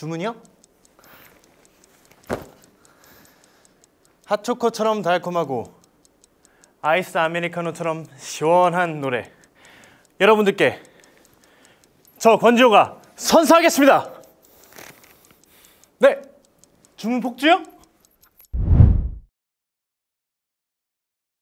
주문이요? 핫초코처럼 달콤하고 아이스 아메리카노처럼 시원한 노래 여러분들께 저 권지호가 선사하겠습니다 네 주문 폭주요?